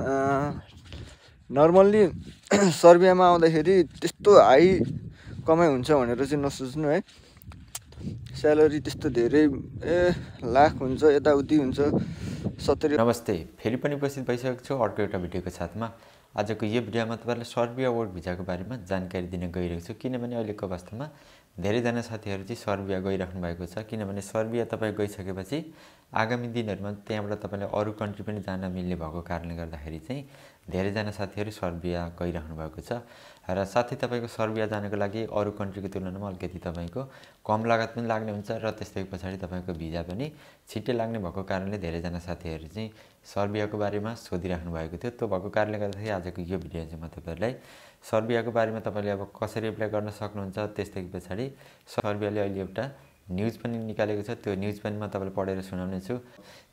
normally सर्बियामा आउँदाखेरि त्यस्तो high कमाइ हुन्छ भनेर चाहिँ नसोच्नु है स्यालेरी त्यस्तो धेरै ए लाख हुन्छ यताउति हुन्छ सत्तरी नमस्ते फेरि पनि उपस्थित भइसकेको छु अर्को एउटा भिडियोको साथमा आजको यो भिडियोमा तपाईँलाई सर्बिया वर्क भिजाको बारेमा जानकारी दिन गइरहेको छु किनभने अहिलेको अवस्थामा धेरैजना साथीहरू चाहिँ सर्बिया गइराख्नु भएको छ किनभने सर्बिया तपाईँ गइसकेपछि आगामी दिनहरूमा त्यहाँबाट तपाईँलाई अरू कन्ट्री पनि जान मिल्ने भएको कारणले गर्दाखेरि चाहिँ धेरैजना साथीहरू सर्बिया गइराख्नु भएको छ र साथै तपाईँको सर्बिया जानको लागि अरू कन्ट्रीको तुलनामा अलिकति तपाईँको कम लागत पनि लाग्ने हुन्छ र त्यस्तै पछाडि तपाईँको भिजा पनि छिट्टै लाग्ने भएको कारणले धेरैजना साथीहरू चाहिँ सर्बियाको बारेमा सोधिराख्नु भएको थियो त्यो भएको कारणले गर्दाखेरि आजको यो भिडियो चाहिँ म तपाईँहरूलाई सर्बियाको बारेमा तपाईँले अब कसरी एप्लाई गर्न सक्नुहुन्छ त्यसदेखि पछाडि सर्बियाले अहिले एउटा न्युज पनि निकालेको छ त्यो न्युज पनि म तपाईँलाई पढेर सुनाउने छु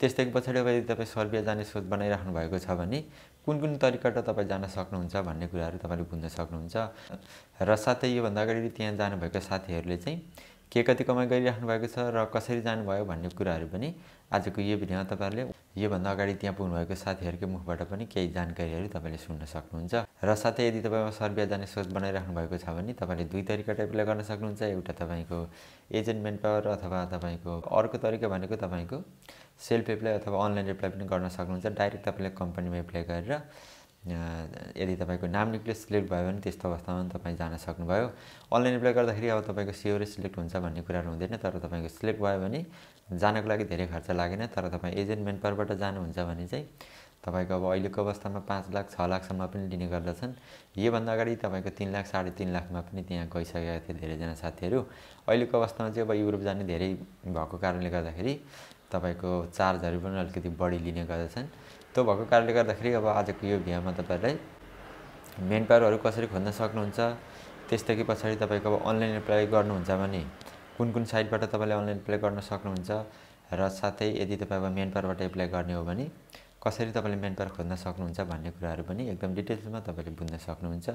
त्यसदेखि पछाडि अब यदि तपाईँ सर्बिया जाने सोच बनाइराख्नु भएको छ भने कुन कुन तरिकाबाट तपाईँ जान सक्नुहुन्छ भन्ने कुराहरू तपाईँले बुझ्न सक्नुहुन्छ र साथै योभन्दा अगाडि त्यहाँ जानुभएको साथीहरूले चाहिँ के कति कमाइ गरिराख्नु भएको छ र कसरी जानुभयो भन्ने कुराहरू पनि आजको यो भिडियोमा तपाईँहरूले योभन्दा अगाडि त्यहाँ पुग्नुभएको साथीहरूकै मुखबाट पनि केही जानकारीहरू तपाईँले सुन्न सक्नुहुन्छ र साथै यदि तपाईँमा सर्बिया जाने सोच बनाइराख्नु भएको छ भने तपाईँले दुई तरिका टाइपले गर्न सक्नुहुन्छ एउटा तपाईँको एजेन्ट पावर अथवा तपाईँको अर्को तरिका भनेको तपाईँको सेल्फ एप्लाई अथवा अनलाइन एप्लाई पनि गर्न सक्नुहुन्छ डाइरेक्ट तपाईँले कम्पनीमा एप्लाई गरेर यदि तपाईँको नाम निक्लियो सिलेक्ट भयो भने त्यस्तो अवस्थामा पनि तपाईँ जान सक्नुभयो अनलाइन एप्लाई गर्दाखेरि अब तपाईँको सिओरै सिलेक्ट हुन्छ भन्ने कुराहरू हुँदैन तर तपाईँको सिलेक्ट भयो भने जानको लागि धेरै खर्च लागेन तर तपाईँ एजेन्ट मेन परबाट जानुहुन्छ भने चाहिँ तपाईँको अब अहिलेको अवस्थामा पाँच लाख छ लाखसम्म पनि लिने गर्दछन् योभन्दा अगाडि तपाईँको तिन लाख साढे तिन लाखमा पनि त्यहाँ गइसकेका थिए धेरैजना साथीहरू अहिलेको अवस्थामा चाहिँ अब युरोप जाने धेरै भएको कारणले गर्दाखेरि तपाईँको चार्जहरू पनि अलिकति बढी लिने गर्दछन् त्यो भएको कारणले गर्दाखेरि अब आजको यो भिडियोमा तपाईँहरूलाई मेन पावरहरू कसरी खोज्न सक्नुहुन्छ त्यसदेखि पछाडि तपाईँको अब अनलाइन एप्लाई गर्नुहुन्छ भने कुन कुन साइटबाट तपाईँले अनलाइन एप्लाई गर्न सक्नुहुन्छ र साथै यदि तपाईँको मेन पावरबाट एप्लाई गर्ने हो भने कसरी तपाईँले मेन पावर खोज्न सक्नुहुन्छ भन्ने कुराहरू पनि एकदम डिटेल्समा तपाईँले बुझ्न सक्नुहुन्छ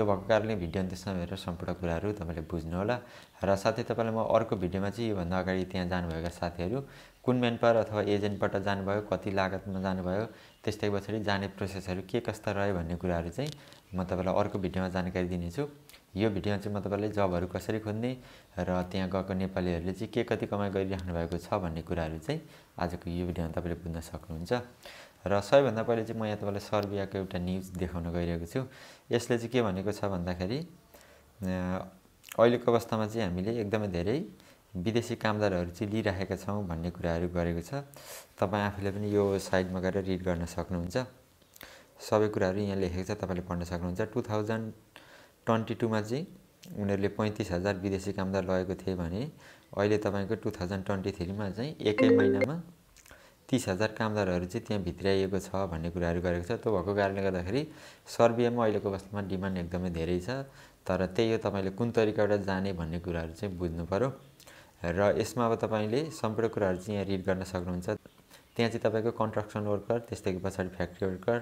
त्यो भएको कारणले भिडियो त्यसमा हेरेर सम्पूर्ण कुराहरू तपाईँले बुझ्नुहोला र साथै तपाईँलाई म अर्को भिडियोमा चाहिँ योभन्दा अगाडि त्यहाँ जानुभएका साथीहरू कुन मेन पावर अथवा एजेन्टबाट जानुभयो कति लागतमा जानुभयो त्यस्तै पछाडि जाने प्रोसेसहरू के कस्ता रह्यो भन्ने कुराहरू चाहिँ म तपाईँलाई अर्को भिडियोमा जानकारी दिनेछु यो भिडियोमा चाहिँ म तपाईँलाई जबहरू कसरी खोज्ने र त्यहाँ गएको नेपालीहरूले चाहिँ के कति कमाइ गरिराख्नु भएको छ भन्ने कुराहरू चाहिँ आजको यो भिडियोमा तपाईँले बुझ्न सक्नुहुन्छ र सबैभन्दा पहिले चाहिँ म यहाँ तपाईँलाई सर्बियाको एउटा न्युज देखाउन गइरहेको छु यसले चाहिँ के भनेको छ भन्दाखेरि अहिलेको अवस्थामा चाहिँ हामीले एकदमै धेरै विदेशी कामदारहरू चाहिँ लिइराखेका छौँ भन्ने कुराहरू गरेको छ तपाईँ आफूले पनि यो साइडमा गएर रिड गर्न सक्नुहुन्छ सबै कुराहरू यहाँ लेखेको छ तपाईँले पढ्न सक्नुहुन्छ टु थाउजन्ड ट्वेन्टी टूमा चाहिँ उनीहरूले पैँतिस हजार विदेशी कामदार लगेको थिए भने अहिले तपाईँको टु थाउजन्ड ट्वेन्टी थ्रीमा चाहिँ एकै महिनामा तिस हजार कामदारहरू चाहिँ त्यहाँ भित्राइएको छ भन्ने कुराहरू गरेको छ त्यो भएको कारणले गर्दाखेरि सर्बियामा अहिलेको अवस्थामा डिमान्ड एकदमै धेरै छ तर त्यही हो तपाईँले कुन तरिकाबाट जाने भन्ने कुराहरू चाहिँ बुझ्नु पऱ्यो र यसमा अब तपाईँले सम्पूर्ण कुराहरू चाहिँ यहाँ रिड गर्न सक्नुहुन्छ त्यहाँ चाहिँ तपाईँको कन्स्ट्रक्सन वर्कर त्यसदेखि पछाडि फ्याक्ट्री वर्कर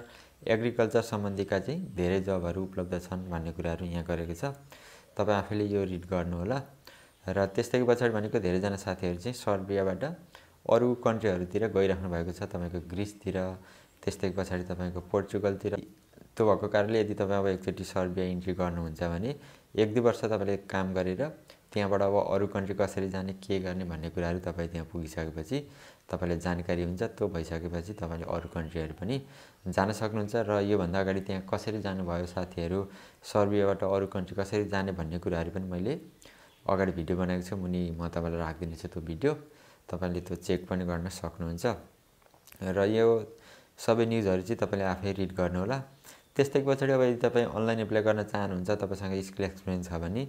एग्रिकल्चर सम्बन्धीका चाहिँ धेरै जबहरू उपलब्ध छन् भन्ने कुराहरू यहाँ गरेको छ तपाईँ आफैले यो रिड होला र त्यसदेखि पछाडि भनेको धेरैजना साथीहरू चाहिँ सर्बियाबाट अरू कन्ट्रीहरूतिर गइराख्नु भएको छ तपाईँको ग्रिसतिर त्यसदेखि पछाडि तपाईँको पोर्चुगलतिर त्यो भएको कारणले यदि तपाईँ अब एकचोटि सर्बिया इन्ट्री गर्नुहुन्छ भने एक दुई वर्ष तपाईँले काम गरेर त्यहाँबाट अब अरू कन्ट्री कसरी जाने के गर्ने भन्ने कुराहरू तपाईँ त्यहाँ पुगिसकेपछि तपाईँलाई जानकारी हुन्छ त्यो भइसकेपछि तपाईँले अरू कन्ट्रीहरू पनि जान सक्नुहुन्छ र योभन्दा अगाडि त्यहाँ कसरी जानुभयो साथीहरू सर्बियाबाट अरू कन्ट्री कसरी जाने भन्ने कुराहरू पनि मैले अगाडि भिडियो बनाएको छु मुनि म तपाईँलाई राखिदिनेछु त्यो भिडियो तपाईँले त्यो चेक पनि गर्न सक्नुहुन्छ र यो सबै न्युजहरू चाहिँ तपाईँले आफै रिड गर्नुहोला त्यस्तै पछाडि अब यदि तपाईँ अनलाइन एप्लाई गर्न चाहनुहुन्छ तपाईँसँग स्किल एक्सपिरियन्स छ भने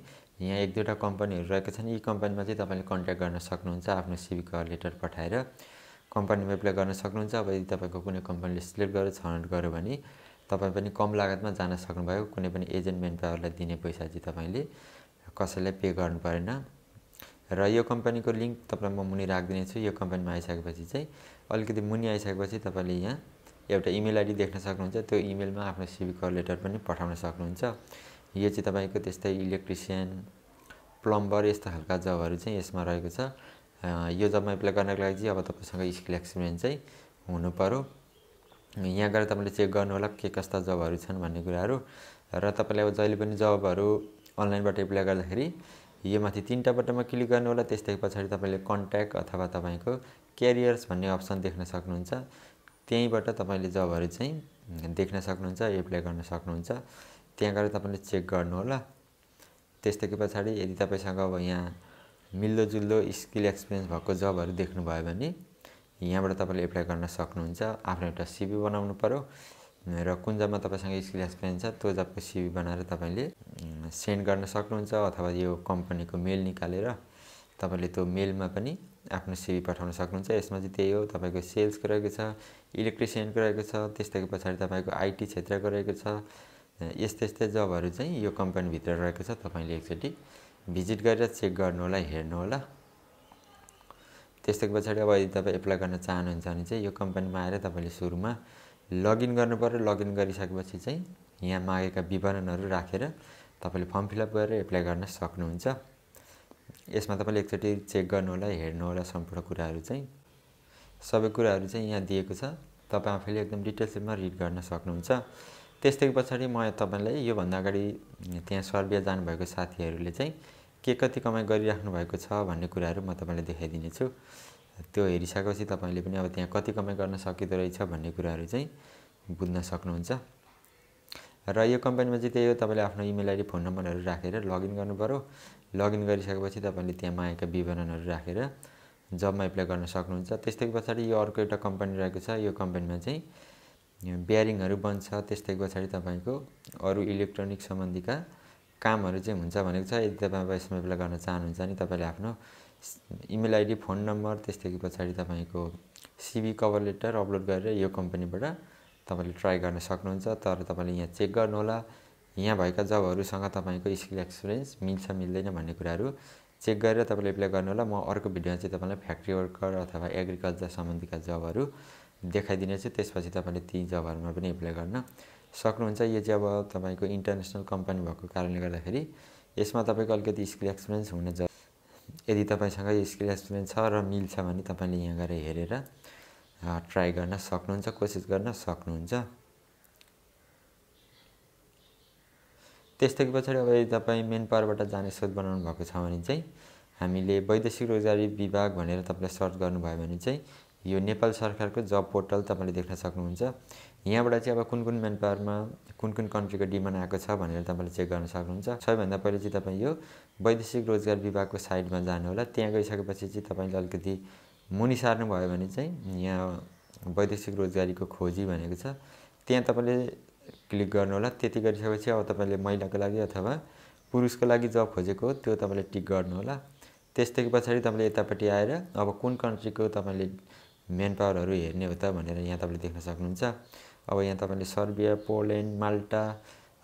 यहाँ एक दुईवटा कम्पनीहरू रहेको छन् यी कम्पनीमा चाहिँ तपाईँले कन्ट्याक्ट गर्न सक्नुहुन्छ आफ्नो सिभीको लेटर पठाएर कम्पनीमा एप्लाई गर्न सक्नुहुन्छ अब यदि तपाईँको कुनै कम्पनीले सिलेक्ट गर्यो छनौट गर्यो भने तपाईँ पनि कम लागतमा जान सक्नुभयो कुनै पनि एजेन्ट मेन पावरलाई दिने पैसा चाहिँ तपाईँले कसैलाई पे गर्नु परेन र यो कम्पनीको लिङ्क तपाईँलाई म मुनि राखिदिनेछु यो कम्पनीमा आइसकेपछि चाहिँ अलिकति मुनि आइसकेपछि तपाईँले यहाँ एउटा इमेल आइडी देख्न सक्नुहुन्छ त्यो इमेलमा आफ्नो सिभी कल लेटर पनि पठाउन सक्नुहुन्छ यो चाहिँ तपाईँको त्यस्तै इलेक्ट्रिसियन प्लम्बर यस्तो खालका जबहरू चाहिँ यसमा रहेको छ यो जबमा एप्लाई गर्नको लागि चाहिँ अब तपाईँसँग स्किल एक्सपिरियन्स चाहिँ हुनु पऱ्यो यहाँ गएर तपाईँले चेक गर्नु होला के कस्ता जबहरू छन् भन्ने कुराहरू र तपाईँले अब जहिले पनि जबहरू अनलाइनबाट एप्लाई गर्दाखेरि यो माथि तिनवटा बटनमा क्लिक गर्नु होला त्यसदेखि पछाडि तपाईँले कन्ट्याक्ट अथवा तपाईँको क्यारियर्स भन्ने अप्सन देख्न सक्नुहुन्छ त्यहीँबाट तपाईँले जबहरू चाहिँ देख्न सक्नुहुन्छ एप्लाई गर्न सक्नुहुन्छ त्यहाँ गएर तपाईँले चेक गर्नु होला त्यसदेखि पछाडि यदि तपाईँसँग अब यहाँ मिल्दोजुल्दो स्किल एक्सपिरियन्स भएको जबहरू देख्नुभयो भने यहाँबाट तपाईँले एप्लाई गर्न सक्नुहुन्छ आफ्नो एउटा सिबी बनाउनु पऱ्यो र कुन जबमा तपाईँसँग स्किल एक्सपिरियन्स छ त्यो जबको सिबी बनाएर तपाईँले सेन्ड गर्न सक्नुहुन्छ अथवा यो कम्पनीको मेल निकालेर तपाईँले त्यो मेलमा पनि आफ्नो सिभी पठाउन सक्नुहुन्छ यसमा चाहिँ त्यही हो तपाईँको सेल्सको रहेको छ इलेक्ट्रिसियनको रहेको छ त्यस्तै पछाडि तपाईँको आइटी क्षेत्रको रहेको छ यस्तै यस्तै जबहरू चाहिँ यो कम्पनीभित्र रहेको छ तपाईँले एकचोटि भिजिट गरेर चेक होला गर्नु हेर्नु होला त्यस्तैको पछाडि अब यदि तपाईँ एप्लाई गर्न चाहनुहुन्छ भने चाहिँ यो कम्पनीमा आएर तपाईँले सुरुमा लगइन गर्नु पऱ्यो लगइन गरिसकेपछि चाहिँ यहाँ मागेका विवरणहरू राखेर तपाईँले फर्म फिलअप गरेर एप्लाई गर्न सक्नुहुन्छ यसमा तपाईँले एकचोटि चेक गर्नुहोला हेर्नुहोला सम्पूर्ण कुराहरू चाहिँ सबै कुराहरू चाहिँ यहाँ दिएको छ तपाईँ आफैले एकदम डिटेल्समा रिड गर्न सक्नुहुन्छ त्यस्तै पछाडि म तपाईँलाई योभन्दा अगाडि त्यहाँ सर्बिया जानुभएको साथीहरूले चाहिँ के कति कमाइ गरिराख्नु भएको छ भन्ने कुराहरू म तपाईँलाई देखाइदिनेछु त्यो हेरिसकेपछि तपाईँले पनि अब त्यहाँ कति कमाइ गर्न सकिँदो रहेछ भन्ने कुराहरू चाहिँ बुझ्न सक्नुहुन्छ र यो कम्पनीमा चाहिँ त्यही हो तपाईँले आफ्नो इमेल आइडी फोन नम्बरहरू राखेर लगइन गर्नुपऱ्यो लगइन गरिसकेपछि तपाईँले त्यहाँ मागेका विवरणहरू राखेर जबमा एप्लाई गर्न सक्नुहुन्छ त्यस्तै पछाडि यो अर्को एउटा कम्पनी रहेको छ यो कम्पनीमा चाहिँ बियरिङहरू बन्छ त्यस्तै पछाडि तपाईँको अरू इलेक्ट्रोनिक सम्बन्धीका कामहरू चाहिँ हुन्छ भनेको छ यदि तपाईँ यसमा एप्लाई गर्न चाहनुहुन्छ भने तपाईँले आफ्नो इमेल आइडी फोन नम्बर त्यस्तै पछाडि तपाईँको सिभी कभर लेटर अपलोड गरेर यो कम्पनीबाट तपाईँले ट्राई गर्न सक्नुहुन्छ तर तपाईँले यहाँ चेक गर्नुहोला यहाँ भएका जबहरूसँग तपाईँको स्किल एक्सपिरियन्स मिल्छ मिल्दैन भन्ने कुराहरू चेक गरेर तपाईँले एप्लाई गर्नुहोला म अर्को भिडियोमा चाहिँ तपाईँलाई फ्याक्ट्री वर्कर अथवा एग्रिकल्चर सम्बन्धीका जबहरू देखाइदिनेछु त्यसपछि तपाईँले ती जबहरूमा पनि एप्लाई गर्न सक्नुहुन्छ यो जब तपाईँको इन्टरनेसनल कम्पनी भएको कारणले गर्दाखेरि यसमा तपाईँको अलिकति स्किल एक्सपिरियन्स हुन जब यदि तपाईँसँग यो स्किल एक्सपिरियन्स छ र मिल्छ भने तपाईँले यहाँ गएर हेरेर ट्राई गर्न सक्नुहुन्छ कोसिस गर्न सक्नुहुन्छ त्यस्तै पछाडि अब यदि तपाईँ मेन पावरबाट जाने स्रोत बनाउनु भएको छ भने चाहिँ हामीले वैदेशिक रोजगारी विभाग भनेर तपाईँले सर्च गर्नुभयो भने चाहिँ यो नेपाल सरकारको जब पोर्टल तपाईँले देख्न सक्नुहुन्छ यहाँबाट चाहिँ अब कुन कुन मेन पावरमा कुन कुन कन्ट्रीको डिमान्ड आएको छ भनेर तपाईँले चेक गर्न सक्नुहुन्छ सबैभन्दा पहिले चाहिँ तपाईँ यो वैदेशिक रोजगार विभागको साइटमा जानुहोला त्यहाँ गइसकेपछि चाहिँ तपाईँले अलिकति मुनि सार्नुभयो भने चाहिँ यहाँ वैदेशिक रोजगारीको खोजी भनेको छ त्यहाँ तपाईँले क्लिक गर्नुहोला त्यति गरिसकेपछि अब तपाईँले महिलाको लागि अथवा पुरुषको लागि जब खोजेको त्यो तपाईँले टिक गर्नुहोला त्यसदेखि पछाडि तपाईँले यतापट्टि आएर अब कुन कन्ट्रीको तपाईँले मेन पावरहरू हेर्ने हो त भनेर यहाँ तपाईँले देख्न सक्नुहुन्छ अब यहाँ तपाईँले सर्बिया पोल्यान्ड माल्टा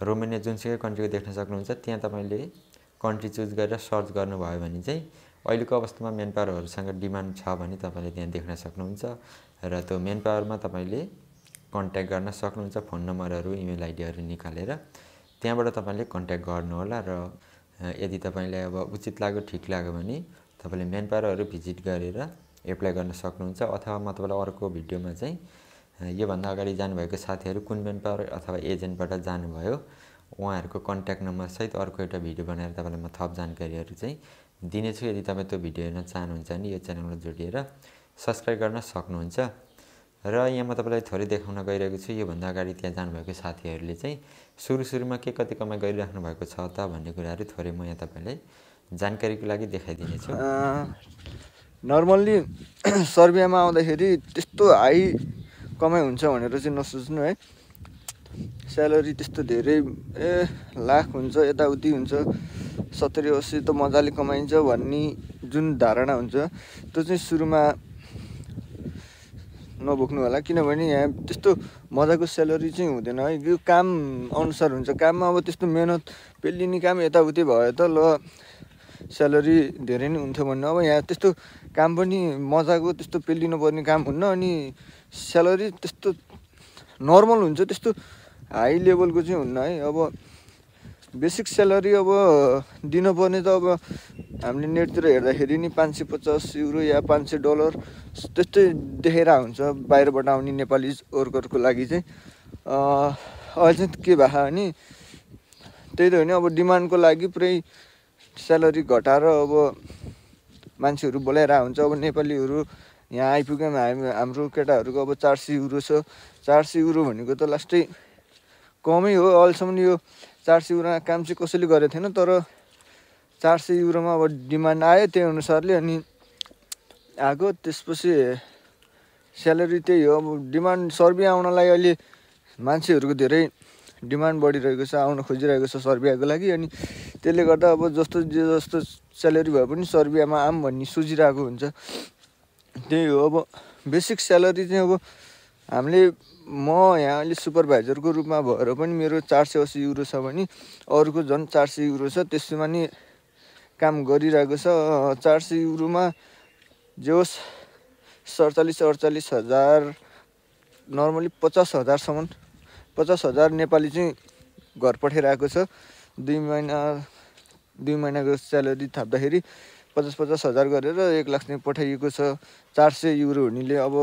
रोमेनिया जुनसुकै कन्ट्रीको देख्न सक्नुहुन्छ त्यहाँ तपाईँले कन्ट्री चुज गरेर सर्च गर्नुभयो भने चाहिँ अहिलेको अवस्थामा मेन पावरहरूसँग डिमान्ड छ भने तपाईँले त्यहाँ देख्न सक्नुहुन्छ र त्यो मेन पावरमा तपाईँले कन्ट्याक्ट गर्न सक्नुहुन्छ फोन नम्बरहरू इमेल आइडीहरू निकालेर त्यहाँबाट तपाईँले कन्ट्याक्ट गर्नुहोला र यदि तपाईँलाई अब उचित लाग्यो ठिक लाग्यो भने तपाईँले मेन पावरहरू भिजिट गरेर एप्लाई गर्न सक्नुहुन्छ अथवा म तपाईँलाई अर्को भिडियोमा चाहिँ योभन्दा अगाडि जानुभएको साथीहरू कुन मेन पावर अथवा एजेन्टबाट जानुभयो उहाँहरूको कन्ट्याक्ट नम्बरसहित अर्को एउटा भिडियो बनाएर तपाईँलाई म थप जानकारीहरू चाहिँ दिनेछु यदि तपाईँ त्यो भिडियो हेर्न चाहनुहुन्छ भने यो च्यानलमा जोडिएर सब्सक्राइब गर्न सक्नुहुन्छ र यहाँ म तपाईँलाई थोरै देखाउन गइरहेको छु योभन्दा अगाडि त्यहाँ जानुभएको साथीहरूले चाहिँ सुरु सुरुमा के कति कमाइ गरिराख्नु भएको छ त भन्ने कुराहरू थोरै म यहाँ तपाईँलाई जानकारीको लागि देखाइदिनेछु नर्मल्ली सर्बियामा आउँदाखेरि त्यस्तो हाई कमाइ हुन्छ भनेर चाहिँ नसोच्नु है स्यालेरी त्यस्तो धेरै ए लाख हुन्छ यताउति हुन्छ सत्तरी असी त मजाले कमाइन्छ भन्ने जुन धारणा हुन्छ त्यो चाहिँ सुरुमा नबोक्नु होला किनभने यहाँ त्यस्तो मजाको सेलरी चाहिँ हुँदैन है यो काम अनुसार हुन्छ काममा अब त्यस्तो मेहनत पेलिने काम यताउति भयो त ल स्यालेरी धेरै नै हुन्थ्यो भन्नु अब यहाँ त्यस्तो काम पनि मजाको त्यस्तो पेलिनु पर्ने काम हुन्न अनि स्यालेरी त्यस्तो नर्मल हुन्छ त्यस्तो हाई लेभलको चाहिँ हुन्न है अब बेसिक स्यालेरी अब दिनुपर्ने त अब हामीले नेटतिर हेर्दाखेरि नि पाँच सय पचास युरो या पाँच सय डलर त्यस्तै देखेर हुन्छ बाहिरबाट आउने नेपाली वर्करको लागि चाहिँ अहिले चाहिँ के भएको भने त्यही त हो नि अब डिमान्डको लागि पुरै स्यालेरी घटाएर अब मान्छेहरू बोलाएर हुन्छ अब नेपालीहरू यहाँ आइपुग्यौँ हामी हाम्रो केटाहरूको अब चार सय युरो छ चार सय युरो भनेको त लास्टै कमै हो अहिलेसम्म यो चार सय युरोमा काम चाहिँ कसैले गरेको थिएन तर चार सय युरोमा अब डिमान्ड आयो त्यही अनुसारले अनि आएको त्यसपछि स्यालेरी त्यही हो अब डिमान्ड सर्बिया आउनलाई अहिले मान्छेहरूको धेरै डिमान्ड बढिरहेको छ आउन खोजिरहेको छ सर्बियाको लागि अनि त्यसले गर्दा अब जस्तो जे जस्तो स्यालेरी भए पनि सर्बियामा आम भन्ने सोचिरहेको हुन्छ त्यही हो अब बेसिक स्यालेरी चाहिँ अब हामीले म यहाँ अहिले सुपरभाइजरको रूपमा भएर पनि मेरो चार सय असी युरो छ भने अरूको झन् चार सय युरो छ त्यसमा नि काम गरिरहेको छ चार सय युरोमा जे होस् सडचालिस अडचालिस हजार नर्मली पचास हजारसम्म पचास हजार नेपाली चाहिँ घर पठाइरहेको छ दुई महिना दुई महिनाको स्यालेरी थाप्दाखेरि पचास पचास हजार गरेर एक लाख चाहिँ पठाइएको छ चार सय युरो हुनेले अब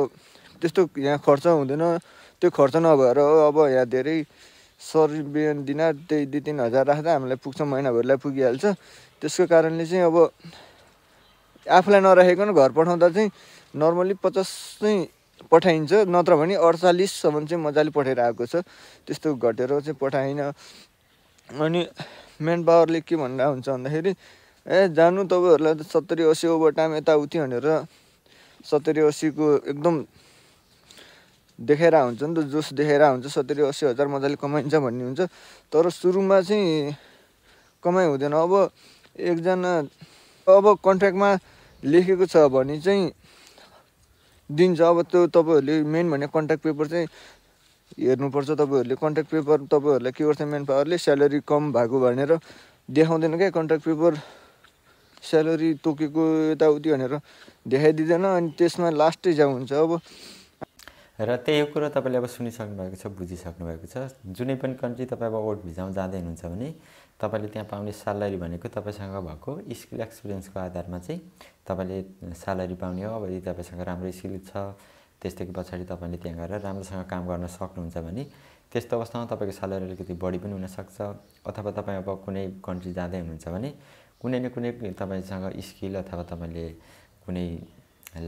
त्यस्तो यहाँ खर्च हुँदैन त्यो खर्च नभएर अब यहाँ धेरै सर बिहान दिन त्यही दुई तिन हजार राख्दा हामीलाई पुग्छ महिनाभरिलाई पुगिहाल्छ त्यसको कारणले चाहिँ अब आफूलाई नराखेको घर पठाउँदा चाहिँ नर्मल्ली पचास चाहिँ पठाइन्छ नत्र भने अडचालिससम्म चाहिँ मजाले पठाएर आएको छ त्यस्तो घटेर चाहिँ पठाइन अनि म्यान पावरले के भन्दा हुन्छ भन्दाखेरि ए जानु तपाईँहरूलाई त सत्तरी असी ओभर टाइम यताउति भनेर सत्तरी असीको एकदम देखेर हुन्छ नि त जोस देखेर हुन्छ सत्तरी अस्सी हजार मजाले कमाइन्छ भन्ने हुन्छ तर सुरुमा चाहिँ कमाइ हुँदैन अब एकजना अब कन्ट्र्याक्टमा लेखेको छ भने चाहिँ दिन्छ अब त्यो तपाईँहरूले मेन भने कन्ट्याक्ट पेपर चाहिँ हेर्नुपर्छ तपाईँहरूले कन्ट्याक्ट पेपर तपाईँहरूलाई के गर्छ मेन पावरले स्यालेरी कम भएको भनेर देखाउँदैन क्या कन्ट्याक्ट पेपर स्यालेरी तोकेको यताउति भनेर देखाइदिँदैन अनि त्यसमा लास्टै जाउ हुन्छ अब र त्यही कुरो तपाईँले अब सुनिसक्नु भएको छ बुझिसक्नु भएको छ जुनै पनि कन्ट्री तपाईँ अब वर्ड भिजामा जाँदै हुनुहुन्छ भने तपाईँले त्यहाँ पाउने स्यालेरी भनेको तपाईँसँग भएको स्किल एक्सपिरियन्सको आधारमा चाहिँ तपाईँले स्यालेरी पाउने हो अब यदि तपाईँसँग राम्रो स्किल छ त्यस्तै पछाडि तपाईँले त्यहाँ गएर राम्रोसँग काम गर्न सक्नुहुन्छ भने त्यस्तो अवस्थामा तपाईँको स्यालेरी अलिकति बढी पनि हुनसक्छ अथवा तपाईँ अब कुनै कन्ट्री जाँदै हुनुहुन्छ भने कुनै न कुनै तपाईँसँग स्किल अथवा तपाईँले कुनै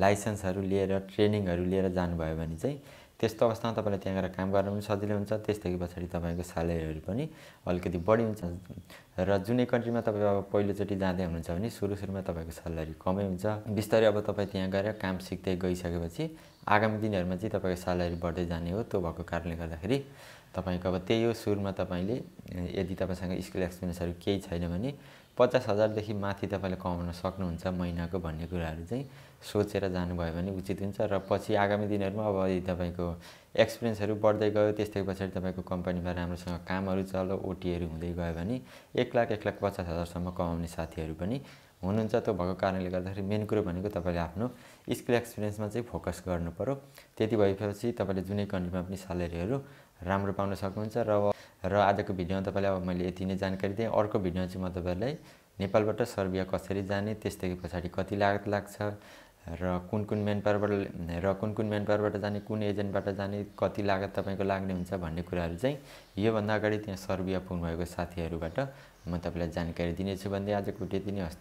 लाइसेन्सहरू लिएर ट्रेनिङहरू लिएर जानुभयो भने चाहिँ त्यस्तो अवस्थामा तपाईँलाई त्यहाँ गएर काम गर्न पनि सजिलो हुन्छ त्यसदेखि पछाडि तपाईँको स्यालेरीहरू पनि अलिकति बढी हुन्छ र जुनै कन्ट्रीमा तपाईँ अब पहिलोचोटि जाँदै हुनुहुन्छ भने सुरु सुरुमा तपाईँको स्यालेरी कमै हुन्छ बिस्तारै अब तपाईँ त्यहाँ गएर काम सिक्दै गइसकेपछि आगामी दिनहरूमा चाहिँ तपाईँको स्यालेरी बढ्दै जाने हो त्यो भएको कारणले गर्दाखेरि तपाईँको अब त्यही हो सुरुमा तपाईँले यदि तपाईँसँग स्किल एक्सपिरियन्सहरू केही छैन भने पचास हजारदेखि माथि तपाईँले कमाउन सक्नुहुन्छ महिनाको भन्ने कुराहरू चाहिँ सोचेर जानुभयो भने उचित हुन्छ र पछि आगामी दिनहरूमा अब यदि तपाईँको एक्सपिरियन्सहरू बढ्दै गयो त्यस्तै पछाडि तपाईँको कम्पनीमा राम्रोसँग कामहरू चलो ओटीहरू हुँदै गयो भने एक लाख एक लाख पचास हजारसम्म कमाउने साथीहरू पनि हुनुहुन्छ त्यो भएको कारणले गर्दाखेरि मेन कुरो भनेको तपाईँले आफ्नो स्किल एक्सपिरियन्समा चाहिँ फोकस गर्नु पऱ्यो त्यति भएपछि तपाईँले जुनै कन्ट्रीमा पनि स्यालेरीहरू राम्रो पाउन सक्नुहुन्छ र र आजको भिडियोमा तपाईँलाई अब मैले यति नै जानकारी दिएँ अर्को भिडियोमा चाहिँ म तपाईँहरूलाई नेपालबाट सर्बिया कसरी जाने त्यसदेखि पछाडि कति लागत लाग्छ र कुन कुन मेन पावरबाट र कुन कुन मेन पावरबाट जाने कुन एजेन्टबाट जाने कति लागत तपाईँको लाग्ने हुन्छ भन्ने कुराहरू चाहिँ योभन्दा अगाडि त्यहाँ सर्बिया पुग्नुभएको साथीहरूबाट म तपाईँलाई जानकारी दिनेछु भन्दै आजको त्यति नै हस्